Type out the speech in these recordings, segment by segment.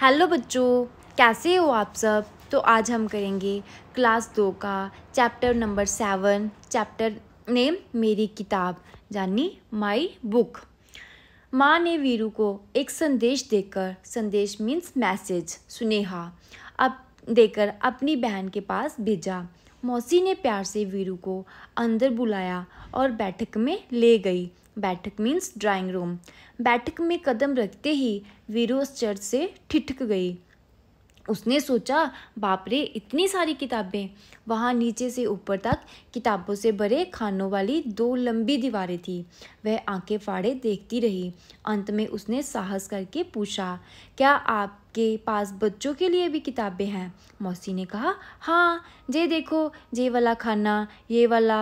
hello बच्चों कैसे हो आप सब तो आज हम करेंगे क्लास दो का chapter number seven chapter name मेरी किताब यानी माई बुक माँ ने वीरू को एक संदेश देकर संदेश मीन्स मैसेज सुनेहा अब देकर अपनी बहन के पास भेजा मौसी ने प्यार से वीरू को अंदर बुलाया और बैठक में ले गई बैठक मीन्स ड्राइंग रूम बैठक में कदम रखते ही वीरू आश्चर्य से ठिठक गई उसने सोचा बापरे इतनी सारी किताबें वहाँ नीचे से ऊपर तक किताबों से भरे खानों वाली दो लंबी दीवारें थी वह आंखें फाड़े देखती रही अंत में उसने साहस करके पूछा क्या आप आपके पास बच्चों के लिए भी किताबें हैं मौसी ने कहा हाँ जे देखो ये वाला खाना ये वाला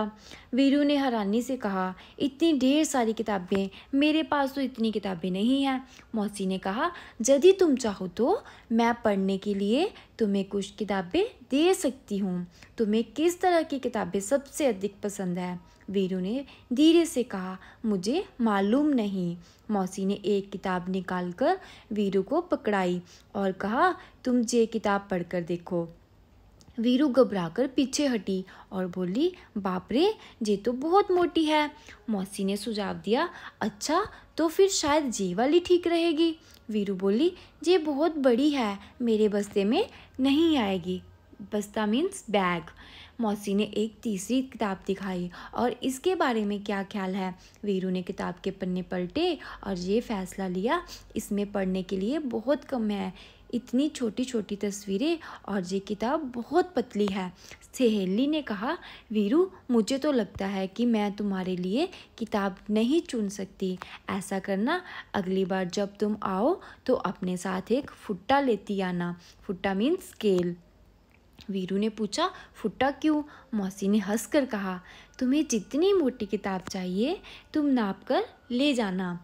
वीरू ने हैरानी से कहा इतनी ढेर सारी किताबें मेरे पास तो इतनी किताबें नहीं हैं मौसी ने कहा यदि तुम चाहो तो मैं पढ़ने के लिए तुम्हें कुछ किताबें दे सकती हूँ तुम्हें किस तरह की किताबें सबसे अधिक पसंद है वीरू ने धीरे से कहा मुझे मालूम नहीं मौसी ने एक किताब निकालकर वीरू को पकड़ाई और कहा तुम ये किताब पढ़कर देखो वीरू घबराकर पीछे हटी और बोली बापरे ये तो बहुत मोटी है मौसी ने सुझाव दिया अच्छा तो फिर शायद ये वाली ठीक रहेगी वीरू बोली ये बहुत बड़ी है मेरे बस्ते में नहीं आएगी बस्ता मीन्स बैग मौसी ने एक तीसरी किताब दिखाई और इसके बारे में क्या ख्याल है वीरू ने किताब के पन्ने पलटे और ये फैसला लिया इसमें पढ़ने के लिए बहुत कम है इतनी छोटी छोटी तस्वीरें और ये किताब बहुत पतली है सहेली ने कहा वीरू मुझे तो लगता है कि मैं तुम्हारे लिए किताब नहीं चुन सकती ऐसा करना अगली बार जब तुम आओ तो अपने साथ एक फुट्टा लेती आना फुट्टा मीन्स स्केल वीरू ने पूछा फुटा क्यों मौसी ने हंस कर कहा तुम्हें जितनी मोटी किताब चाहिए तुम नाप कर ले जाना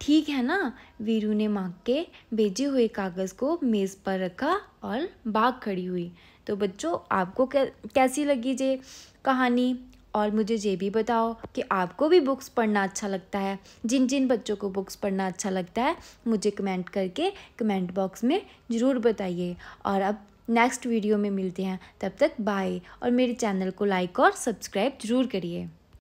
ठीक है ना वीरू ने मांग के भेजे हुए कागज़ को मेज़ पर रखा और बाग खड़ी हुई तो बच्चों आपको कैसी लगी जे कहानी और मुझे ये भी बताओ कि आपको भी बुक्स पढ़ना अच्छा लगता है जिन जिन बच्चों को बुक्स पढ़ना अच्छा लगता है मुझे कमेंट करके कमेंट बॉक्स में ज़रूर बताइए और अब नेक्स्ट वीडियो में मिलते हैं तब तक बाय और मेरे चैनल को लाइक और सब्सक्राइब ज़रूर करिए